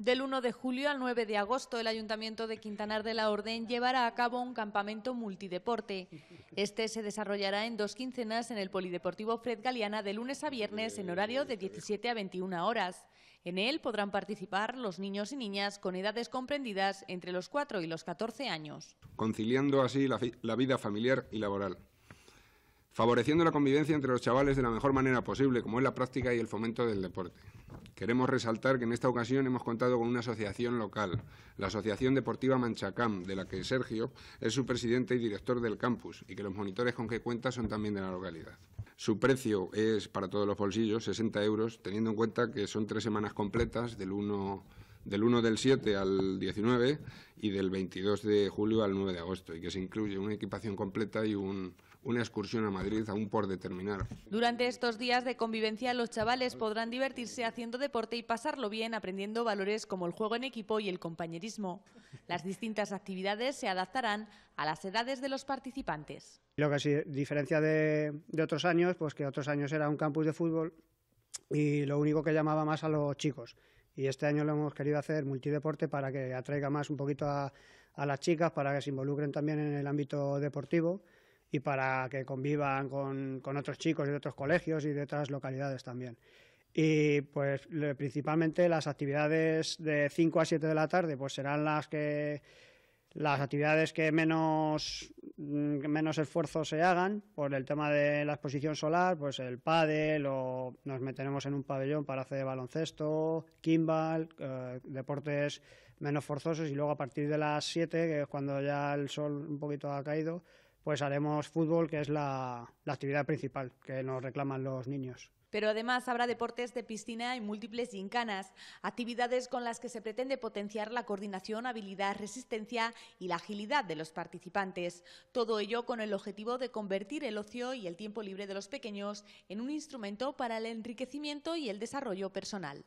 Del 1 de julio al 9 de agosto, el Ayuntamiento de Quintanar de la Orden llevará a cabo un campamento multideporte. Este se desarrollará en dos quincenas en el Polideportivo Fred Galiana de lunes a viernes en horario de 17 a 21 horas. En él podrán participar los niños y niñas con edades comprendidas entre los 4 y los 14 años. Conciliando así la vida familiar y laboral. Favoreciendo la convivencia entre los chavales de la mejor manera posible, como es la práctica y el fomento del deporte. Queremos resaltar que en esta ocasión hemos contado con una asociación local, la Asociación Deportiva Manchacam, de la que Sergio es su presidente y director del campus, y que los monitores con que cuenta son también de la localidad. Su precio es, para todos los bolsillos, 60 euros, teniendo en cuenta que son tres semanas completas, del 1 del 1 del 7 al 19 y del 22 de julio al 9 de agosto, y que se incluye una equipación completa y una excursión a Madrid aún por determinar. Durante estos días de convivencia los chavales podrán divertirse haciendo deporte y pasarlo bien aprendiendo valores como el juego en equipo y el compañerismo. Las distintas actividades se adaptarán a las edades de los participantes. Lo que sí diferencia de, de otros años, pues que otros años era un campus de fútbol y lo único que llamaba más a los chicos y este año lo hemos querido hacer multideporte para que atraiga más un poquito a, las chicas, para que se involucren también en el ámbito deportivo y para que convivan con, otros chicos de otros colegios y de otras localidades también. Y pues principalmente las actividades de 5 a 7 de la tarde pues serán las que las actividades mm, que menos, esfuerzo se hagan por el tema de la exposición solar, pues el pádel o nos meteremos en un pabellón para hacer baloncesto, quimbal, eh, deportes menos forzosos y luego a partir de las 7, que es cuando ya el sol un poquito ha caído, pues haremos fútbol, que es la, la actividad principal que nos reclaman los niños. Pero además habrá deportes de piscina y múltiples gincanas, actividades con las que se pretende potenciar la coordinación, habilidad, resistencia y la agilidad de los participantes. Todo ello con el objetivo de convertir el ocio y el tiempo libre de los pequeños en un instrumento para el enriquecimiento y el desarrollo personal.